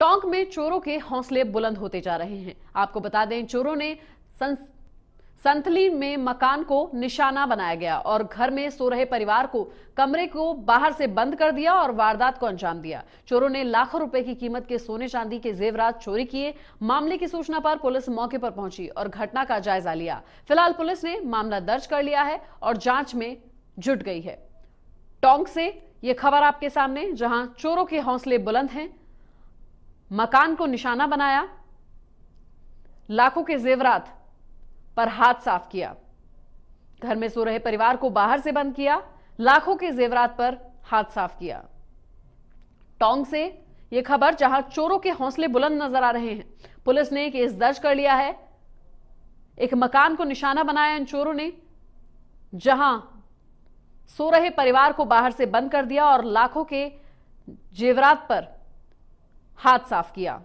टोंक में चोरों के हौसले बुलंद होते जा रहे हैं आपको बता दें चोरों ने संथली में मकान को निशाना बनाया गया और घर में सो रहे परिवार को कमरे को बाहर से बंद कर दिया और वारदात को अंजाम दिया चोरों ने लाखों रुपए की कीमत के सोने चांदी के जेवरात चोरी किए मामले की सूचना पर पुलिस मौके पर पहुंची और घटना का जायजा लिया फिलहाल पुलिस ने मामला दर्ज कर लिया है और जांच में जुट गई है टोंक से ये खबर आपके सामने जहां चोरों के हौसले बुलंद हैं मकान को निशाना बनाया लाखों के जेवरात पर हाथ साफ किया घर में सो रहे परिवार को बाहर से बंद किया लाखों के जेवरात पर हाथ साफ किया टोंग से यह खबर जहां चोरों के हौसले बुलंद नजर आ रहे हैं पुलिस ने केस दर्ज कर लिया है एक मकान को निशाना बनाया इन चोरों ने जहां सो रहे परिवार को बाहर से बंद कर दिया और लाखों के जेवरात पर हाथ साफ किया